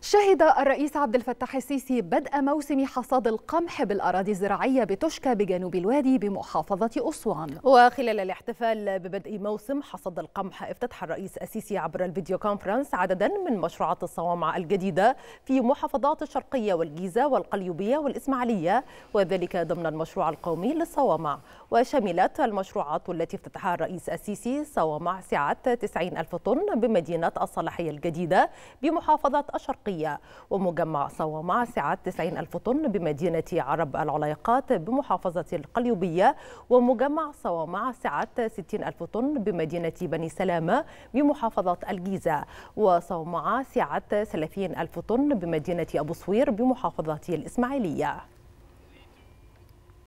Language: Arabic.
شهد الرئيس عبد الفتاح السيسي بدء موسم حصاد القمح بالأراضي الزراعية بتشكى بجنوب الوادي بمحافظة أسوان وخلال الاحتفال ببدء موسم حصاد القمح افتتح الرئيس السيسي عبر الفيديو كونفرنس عددا من مشروعات الصوامع الجديدة في محافظات الشرقية والجيزة والقليوبية والإسماعيلية وذلك ضمن المشروع القومي للصوامع وشملت المشروعات التي افتتحها الرئيس السيسي صوامع سعة 90 ألف طن بمدينة الصلاحية الجديدة بمحافظة الشرقية الشرقية ومجمع صوامع سعة 90 ألف طن بمدينة عرب العليقات بمحافظة القليوبية ومجمع صوامع سعة 60 ألف طن بمدينة بني سلامة بمحافظة الجيزة وصومعة سعة 30 ألف طن بمدينة أبو صوير بمحافظة الإسماعيلية